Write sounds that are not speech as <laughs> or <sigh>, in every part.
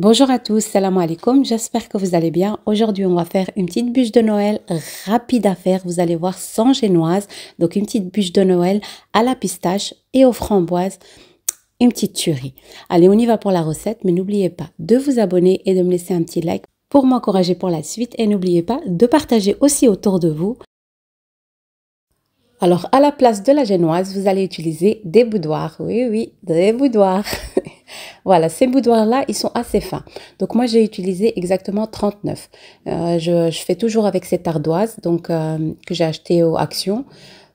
Bonjour à tous, salam alaikum, j'espère que vous allez bien. Aujourd'hui, on va faire une petite bûche de Noël, rapide à faire, vous allez voir, sans génoise. Donc, une petite bûche de Noël à la pistache et aux framboises, une petite tuerie. Allez, on y va pour la recette, mais n'oubliez pas de vous abonner et de me laisser un petit like pour m'encourager pour la suite. Et n'oubliez pas de partager aussi autour de vous. Alors, à la place de la génoise, vous allez utiliser des boudoirs. Oui, oui, des boudoirs <laughs> Voilà, ces boudoirs-là, ils sont assez fins. Donc moi, j'ai utilisé exactement 39. Euh, je, fais toujours avec cette ardoise donc euh, que j'ai achetée au Action.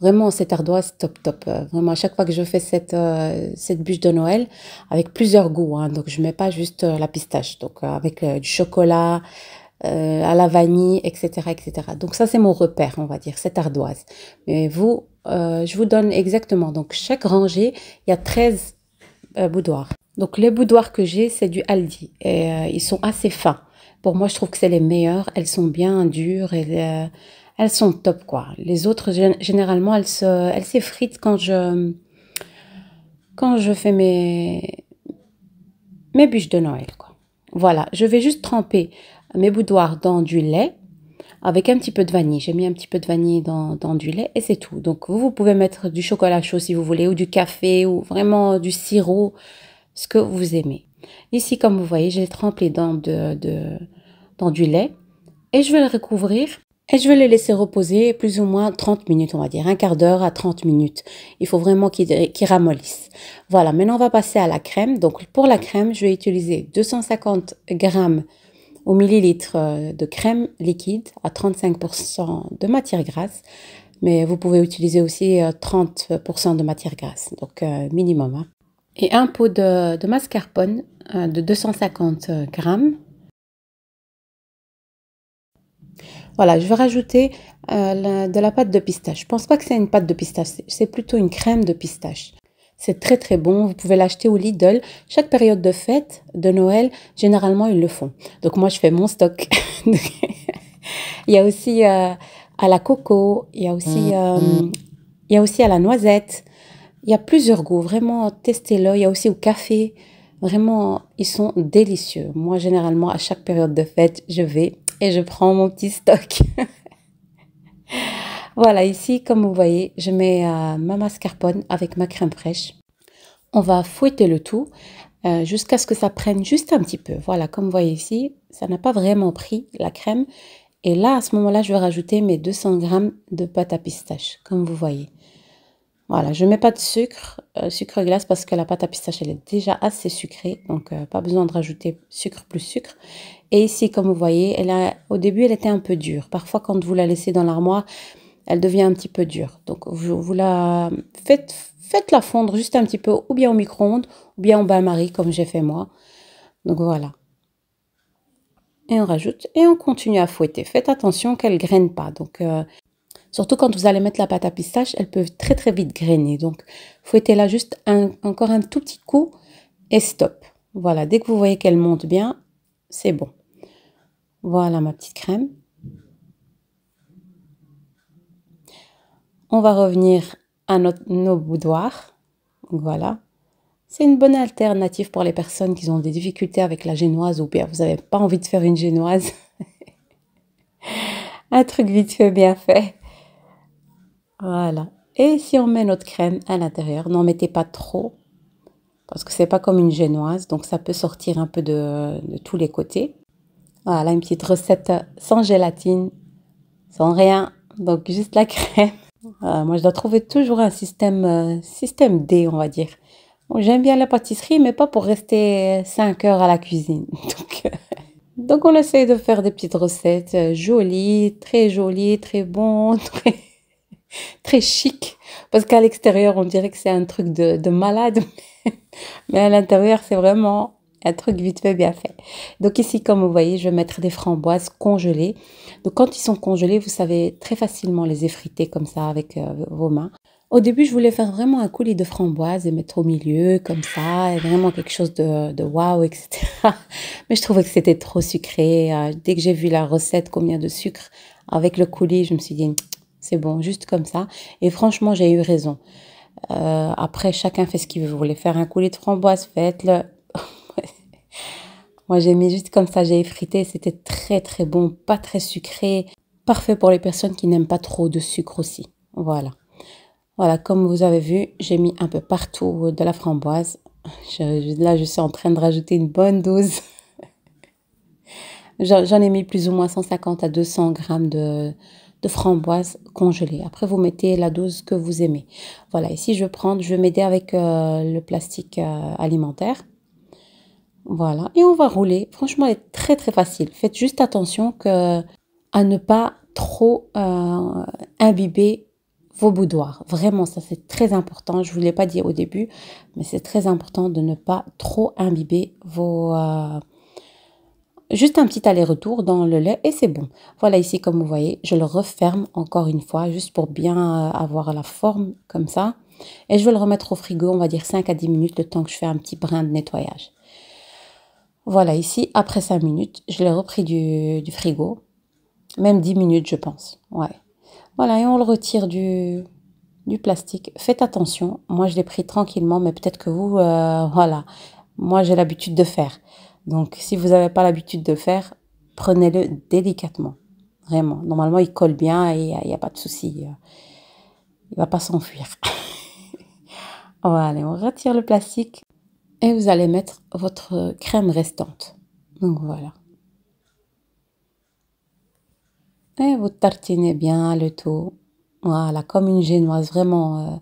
Vraiment, cette ardoise, top, top. Euh, vraiment, à chaque fois que je fais cette, bûche de Noël, avec plusieurs goûts. Hein. donc, je mets pas juste la pistache. Donc, avec du chocolat, à la vanille, etc., etc. Donc ça, c'est mon repère, on va dire, cette ardoise. Mais vous, je vous donne exactement. Donc chaque rangée, il y a 13 boudoirs. Donc les boudoirs que j'ai, c'est du Aldi et euh, ils sont assez fins. Pour moi, je trouve que c'est les meilleurs. Elles sont bien dures et euh, elles sont top quoi. Les autres, généralement, elles elles s'effritent quand je, quand je fais mes, mes bûches de Noël quoi. Voilà, je vais juste tremper mes boudoirs dans du lait avec un petit peu de vanille. J'ai mis un petit peu de vanille dans, dans du lait et c'est tout. Donc vous, vous pouvez mettre du chocolat chaud si vous voulez ou du café ou vraiment du sirop ce que vous aimez. Ici, comme vous voyez, j'ai trempé dans, de, dans du lait et je vais le recouvrir et je vais le laisser reposer plus ou moins 30 minutes, on va dire, un quart d'heure à 30 minutes. Il faut vraiment qu'il ramollisse. Voilà, maintenant on va passer à la crème. Donc pour la crème, je vais utiliser 250 grammes au millilitres euh, de crème liquide à 35% de matière grasse. Mais vous pouvez utiliser aussi 30% euh, de matière grasse, donc euh, minimum. Hein et un pot de, mascarpone euh, de 250 grammes. Voilà, je vais rajouter euh, de la pâte de pistache. Je pense pas que c'est une pâte de pistache, c'est plutôt une crème de pistache. C'est très très bon, vous pouvez l'acheter au Lidl. Chaque période de fête, de Noël, généralement ils le font. Donc moi je fais mon stock. <laughs> il y a aussi euh, à la coco, il y a aussi, mm, mm. il y a aussi à la noisette. Il y a plusieurs goûts, vraiment testez-le. Il y a aussi au café, vraiment, ils sont délicieux. Moi, généralement, à chaque période de fête, je vais et je prends mon petit stock. <laughs> voilà, ici, comme vous voyez, je mets euh, ma mascarpone avec ma crème fraîche. On va fouetter le tout euh, jusqu'à ce que ça prenne juste un petit peu. Voilà, comme vous voyez ici, ça n'a pas vraiment pris la crème. Et là, à ce moment-là, je vais rajouter mes 200 g de pâte à pistache, comme vous voyez. Voilà, je ne mets pas de sucre, euh, sucre glace parce que la pâte à pistache elle est déjà assez sucrée, donc euh, pas besoin de rajouter sucre plus sucre. Et ici, comme vous voyez, elle a, au début elle était un peu dure. Parfois, quand vous la laissez dans l'armoire, elle devient un petit peu dure. Donc vous, la faites, faites la fondre juste un petit peu, ou bien au micro-ondes, ou bien en bain-marie comme j'ai fait moi. Donc voilà. Et on rajoute et on continue à fouetter. Faites attention qu'elle ne graine pas. Donc euh, Surtout quand vous allez mettre la pâte à pistache, elles peuvent très très vite grainer. Donc fouettez là juste encore un tout petit coup et stop. Voilà, dès que vous voyez qu'elle monte bien, c'est bon. Voilà ma petite crème. On va revenir à nos boudoirs. Voilà. C'est une bonne alternative pour les personnes qui ont des difficultés avec la génoise ou bien vous n'avez pas envie de faire une génoise. <laughs> Un truc vite fait, bien fait. Voilà. Et si on met notre crème à l'intérieur, n'en mettez pas trop parce que c'est pas comme une génoise, donc ça peut sortir un peu de, tous les côtés. Voilà, une petite recette sans gélatine, sans rien, donc juste la <laughs> crème. moi, je dois trouver toujours un système, euh, système D, on va dire. J'aime bien la pâtisserie, mais pas pour rester 5 euh, heures à la cuisine. <laughs> Euh, donc, on essaie de faire des petites recettes jolies, très jolies, très bonnes, <laughs> très très chic. Parce qu'à l'extérieur, on dirait que c'est un truc de, de malade. <laughs> Mais à l'intérieur, c'est vraiment un truc vite fait, bien fait. Donc ici, comme vous voyez, je vais mettre des framboises congelées. Donc quand ils sont congelés, vous savez très facilement les effriter comme ça avec euh, vos mains. Au début, je voulais faire vraiment un coulis de framboises et mettre au milieu comme ça, et vraiment quelque chose de, de waouh, etc. <laughs> Mais je trouvais que c'était trop sucré. Euh, dès que j'ai vu la recette, combien de sucre avec le coulis, je me suis dit, c'est bon, juste comme ça. Et franchement, j'ai eu raison. Euh, après, chacun fait ce qu'il veut. Vous voulez faire un coulis de framboise, faites-le. <laughs> Moi, j'ai mis juste comme ça, j'ai effrité. C'était très, très bon, pas très sucré. Parfait pour les personnes qui n'aiment pas trop de sucre aussi. Voilà. Voilà, comme vous avez vu, j'ai mis un peu partout de la framboise. là, je suis en train de rajouter une bonne dose. <laughs> J'en ai mis plus ou moins 150 à 200 grammes de, framboise congelée. Après, vous mettez la dose que vous aimez. Voilà, ici, je prends, je vais m'aider avec euh, le plastique euh, alimentaire. Voilà, et on va rouler. Franchement, elle est très très facile. Faites juste attention que, à ne pas trop euh, imbiber vos boudoirs. Vraiment, ça c'est très important. Je ne vous l'ai pas dit au début, mais c'est très important de ne pas trop imbiber vos, Juste un petit aller-retour dans le lait et c'est bon. Voilà ici comme vous voyez, je le referme encore une fois juste pour bien euh, avoir la forme comme ça. Et je vais le remettre au frigo, on va dire 5 à 10 minutes, le temps que je fais un petit brin de nettoyage. Voilà ici, après 5 minutes, je l'ai repris du, frigo. Même 10 minutes je pense, ouais. Voilà, et on le retire du, plastique. Faites attention, moi je l'ai pris tranquillement, mais peut-être que vous, euh, voilà, moi j'ai l'habitude de faire. Donc si vous n'avez pas l'habitude de faire, prenez-le délicatement. Vraiment. Normalement, il colle bien et il n'y a, pas de souci. Euh. Il ne va pas s'enfuir. <laughs> voilà, on retire le plastique et vous allez mettre votre crème restante. Donc voilà. Et vous tartinez bien le tout. Voilà, comme une génoise, vraiment, euh,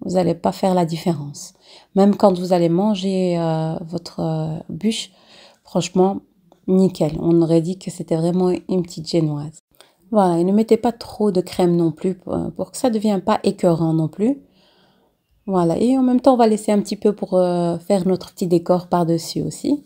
vous n'allez pas faire la différence. Même quand vous allez manger euh, votre bûche, Franchement, nickel. On aurait dit que c'était vraiment une petite génoise. Voilà, et ne mettez pas trop de crème non plus euh, pour que ça ne devienne pas écœurant non plus. Voilà, et en même temps, on va laisser un petit peu pour euh, faire notre petit décor par-dessus aussi.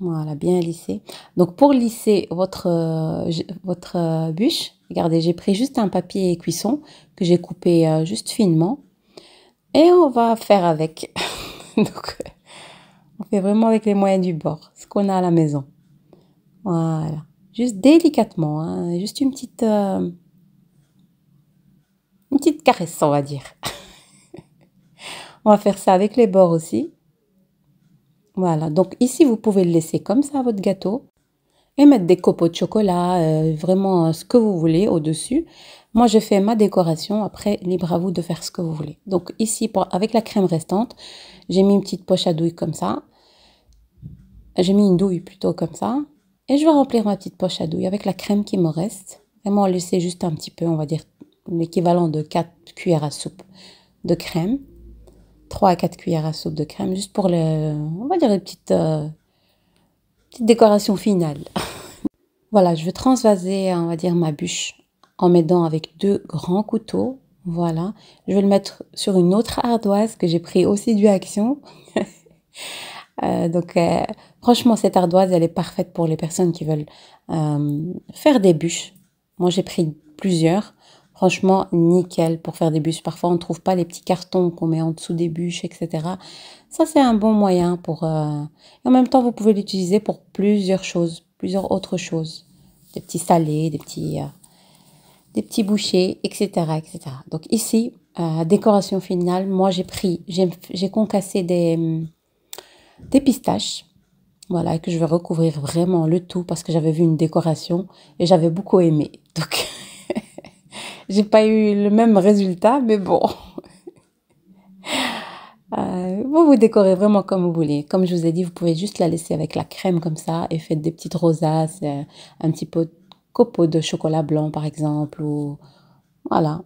Voilà, bien lissé. Donc pour lisser votre, euh, votre bûche, regardez, j'ai pris juste un papier cuisson que j'ai coupé juste finement. Et on va faire avec. <laughs> Donc, on fait vraiment avec les moyens du bord, ce qu'on a à la maison. Voilà. Juste délicatement, hein, juste une petite, euh, petite caresse, on va dire. <laughs> on va faire ça avec les bords aussi. Voilà, donc ici vous pouvez le laisser comme ça votre gâteau et mettre des copeaux de chocolat, euh, vraiment euh, ce que vous voulez au-dessus. Moi, je fais ma décoration. Après, libre à vous de faire ce que vous voulez. Donc ici, avec la crème restante, j'ai mis une petite poche à douille comme ça. J'ai mis une douille plutôt comme ça. Et je vais remplir ma petite poche à douille avec la crème qui me reste. Et Vraiment laisser juste un petit peu, on va dire l'équivalent de 4 cuillères à soupe de crème. 3 à 4 cuillères à soupe de crème, juste pour le, on va dire les petites, euh, petites décorations <laughs> Voilà, je vais transvaser, euh, on va dire, ma bûche en m'aidant avec deux grands couteaux. Voilà, je vais le mettre sur une autre ardoise que j'ai pris aussi du Action. <laughs> Euh, donc, euh, franchement, cette ardoise, elle est parfaite pour les personnes qui veulent faire des bûches. Moi, j'ai pris plusieurs. Franchement, nickel pour faire des bûches. Parfois, on ne trouve pas les petits cartons qu'on met en dessous des bûches, etc. Ça, c'est un bon moyen pour... Et en même temps, vous pouvez l'utiliser pour plusieurs choses plusieurs autres choses, des petits salés, des petits, euh, des petits bouchers, etc., etc. Donc ici, euh, décoration finale, moi j'ai pris, j'ai concassé des, hum, des pistaches, voilà, que je vais recouvrir vraiment le tout parce que j'avais vu une décoration et j'avais beaucoup aimé. Donc, <laughs> j'ai pas eu le même résultat, mais bon. Euh, vous vous décorez vraiment comme vous voulez. Comme je vous ai dit, vous pouvez juste la laisser avec la crème comme ça et faites des petites rosaces, euh, un petit pot, copeaux de chocolat blanc par exemple ou voilà,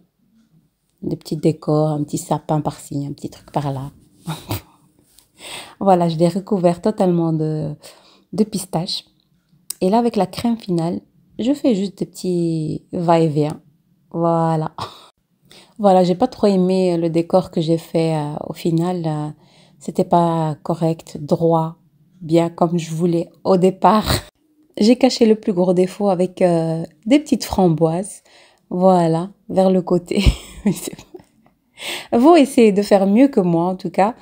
des petits décors, un petit sapin par-ci, un petit truc par-là. <laughs> voilà, je l'ai recouvert totalement de, de pistache. Et là, avec la crème finale, je fais juste des petits va-et-vient. Voilà. <laughs> Voilà, j'ai pas trop aimé euh, le décor que j'ai fait euh, au final. Euh, c'était pas correct, droit, bien comme je voulais au départ. <laughs> J'ai caché le plus gros défaut avec des petites framboises. Voilà, vers le côté. <laughs> Vous essayez de faire mieux que moi en tout cas.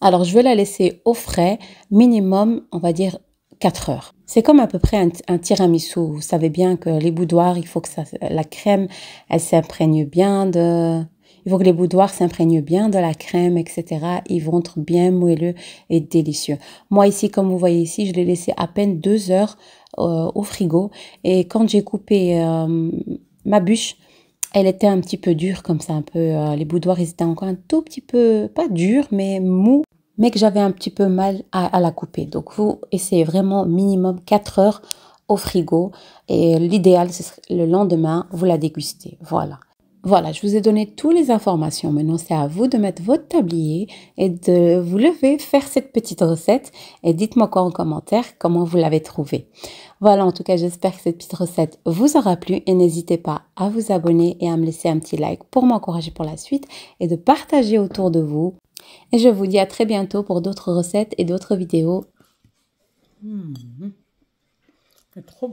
Alors je vais la laisser au frais, minimum, on va dire 4 heures. C'est comme à peu près un, tiramisu. Vous savez bien que les boudoirs, il faut que ça, la crème, elle s'imprègne bien de... Il faut que les boudoirs s'imprègnent bien de la crème, etc. Ils vont être bien moelleux et délicieux. Moi ici, comme vous voyez ici, je l'ai laissé à peine deux heures euh, au frigo. Et quand j'ai coupé euh, ma bûche, elle était un petit peu dure comme ça, un peu. Euh, les boudoirs, étaient encore un tout petit peu, pas durs, mais mous mais que j'avais un petit peu mal à, la couper. Donc vous essayez vraiment minimum 4 heures au frigo et l'idéal c'est le lendemain vous la dégustez. Voilà. Voilà, je vous ai donné toutes les informations. Maintenant, c'est à vous de mettre votre tablier et de vous lever, faire cette petite recette et dites-moi encore en commentaire comment vous l'avez trouvée. Voilà, en tout cas, j'espère que cette petite recette vous aura plu et n'hésitez pas à vous abonner et à me laisser un petit like pour m'encourager pour la suite et de partager autour de vous et je vous dis à très bientôt pour d'autres recettes et d'autres vidéos. Mmh. trop